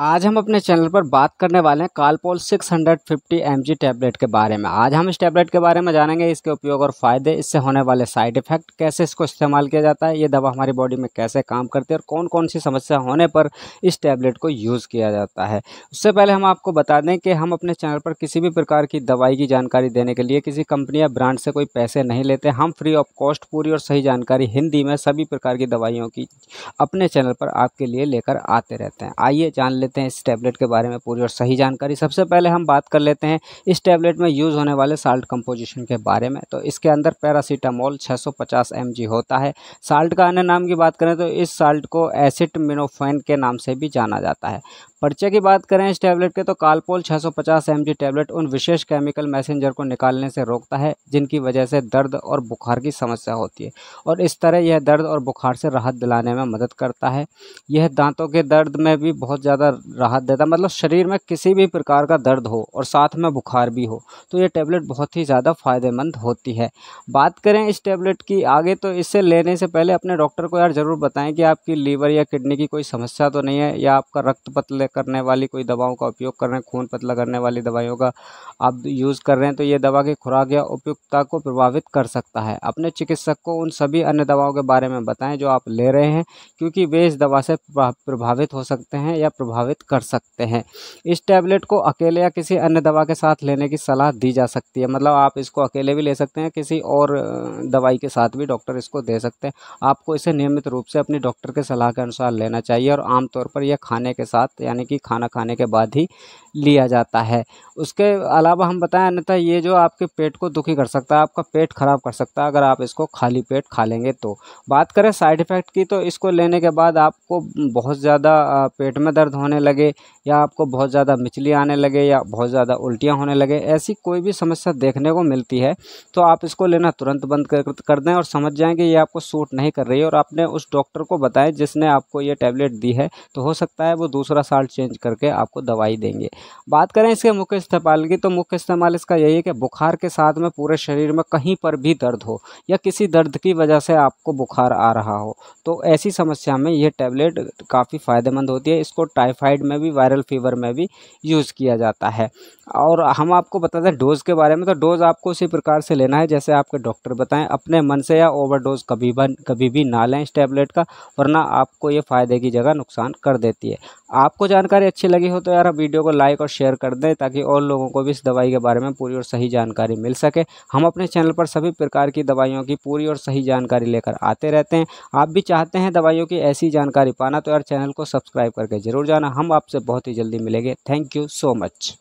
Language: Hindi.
आज हम अपने चैनल पर बात करने वाले हैं कालपोल 650 हंड्रेड टैबलेट के बारे में आज हम इस टैबलेट के बारे में जानेंगे इसके उपयोग और फ़ायदे इससे होने वाले साइड इफ़ेक्ट कैसे इसको इस्तेमाल किया जाता है ये दवा हमारी बॉडी में कैसे काम करती है और कौन कौन सी समस्या होने पर इस टैबलेट को यूज़ किया जाता है उससे पहले हम आपको बता दें कि हम अपने चैनल पर किसी भी प्रकार की दवाई की जानकारी देने के लिए किसी कंपनी या ब्रांड से कोई पैसे नहीं लेते हम फ्री ऑफ कॉस्ट पूरी और सही जानकारी हिंदी में सभी प्रकार की दवाइयों की अपने चैनल पर आपके लिए लेकर आते रहते हैं आइए जान लेते हैं इस टैबलेट के बारे में पूरी और सही जानकारी सबसे पहले हम बात कर लेते हैं इस टैबलेट में यूज़ होने वाले साल्ट कंपोजिशन के बारे में तो इसके अंदर पैरासीटामोल 650 mg होता है साल्ट का अन्य नाम की बात करें तो इस साल्ट को एसिड मिनोफेन के नाम से भी जाना जाता है पर्चे की बात करें इस टैबलेट के तो कालपोल 650 सौ टैबलेट उन विशेष केमिकल मैसेंजर को निकालने से रोकता है जिनकी वजह से दर्द और बुखार की समस्या होती है और इस तरह यह दर्द और बुखार से राहत दिलाने में मदद करता है यह दांतों के दर्द में भी बहुत ज़्यादा राहत देता मतलब शरीर में किसी भी प्रकार का दर्द हो और साथ में बुखार भी हो तो ये टैबलेट बहुत ही ज़्यादा फ़ायदेमंद होती है बात करें इस टैबलेट की आगे तो इसे लेने से पहले अपने डॉक्टर को यार ज़रूर बताएं कि आपकी लीवर या किडनी की कोई समस्या तो नहीं है या आपका रक्त पतले करने वाली कोई दवाओं का उपयोग कर रहे हैं खून पतला करने वाली दवाइयों का आप यूज़ कर रहे हैं तो ये दवा की खुराक या उपयुक्तता को प्रभावित कर सकता है अपने चिकित्सक को उन सभी अन्य दवाओं के बारे में बताएं जो आप ले रहे हैं क्योंकि वे इस दवा से प्रभावित हो सकते हैं या प्रभावित प्रभावित कर सकते हैं इस टैबलेट को अकेले या किसी अन्य दवा के साथ लेने की सलाह दी जा सकती है मतलब आप इसको अकेले भी ले सकते हैं किसी और दवाई के साथ भी डॉक्टर इसको दे सकते हैं आपको इसे नियमित रूप से अपनी डॉक्टर के सलाह के अनुसार लेना चाहिए और आमतौर पर यह खाने के साथ यानी कि खाना खाने के बाद ही लिया जाता है उसके अलावा हम बताएं अन्यथा ये जो आपके पेट को दुखी कर सकता है आपका पेट ख़राब कर सकता है अगर आप इसको खाली पेट खा लेंगे तो बात करें साइड इफ़ेक्ट की तो इसको लेने के बाद आपको बहुत ज़्यादा पेट में दर्द होने होने लगे या आपको बहुत ज़्यादा मिचली आने लगे या बहुत ज़्यादा उल्टियाँ होने लगे ऐसी कोई भी समस्या देखने को मिलती है तो आप इसको लेना तुरंत बंद कर, कर दें और समझ जाएँ कि ये आपको सूट नहीं कर रही है और आपने उस डॉक्टर को बताएं जिसने आपको ये टैबलेट दी है तो हो सकता है वो दूसरा साल्ट चेंज करके आपको दवाई देंगे बात करें इसके मुख्य इस्तेमाल की तो मुख्य इस्तेमाल इसका यही है कि बुखार के साथ में पूरे शरीर में कहीं पर भी दर्द हो या किसी दर्द की वजह से आपको बुखार आ रहा हो तो ऐसी समस्या में यह टैबलेट काफ़ी फ़ायदेमंद होती है इसको टाइफाइड टाइफाइड में भी वायरल फीवर में भी यूज़ किया जाता है और हम आपको बता दें डोज़ के बारे में तो डोज़ आपको उसी प्रकार से लेना है जैसे आपके डॉक्टर बताएं अपने मन से या ओवरडोज कभी कभी भी ना लें इस टैबलेट का वरना आपको ये फ़ायदे की जगह नुकसान कर देती है आपको जानकारी अच्छी लगी हो तो यार वीडियो को लाइक और शेयर कर दें ताकि और लोगों को भी इस दवाई के बारे में पूरी और सही जानकारी मिल सके हम अपने चैनल पर सभी प्रकार की दवाइयों की पूरी और सही जानकारी लेकर आते रहते हैं आप भी चाहते हैं दवाइयों की ऐसी जानकारी पाना तो यार चैनल को सब्सक्राइब करके ज़रूर जाना हम आपसे बहुत ही जल्दी मिलेंगे थैंक यू सो मच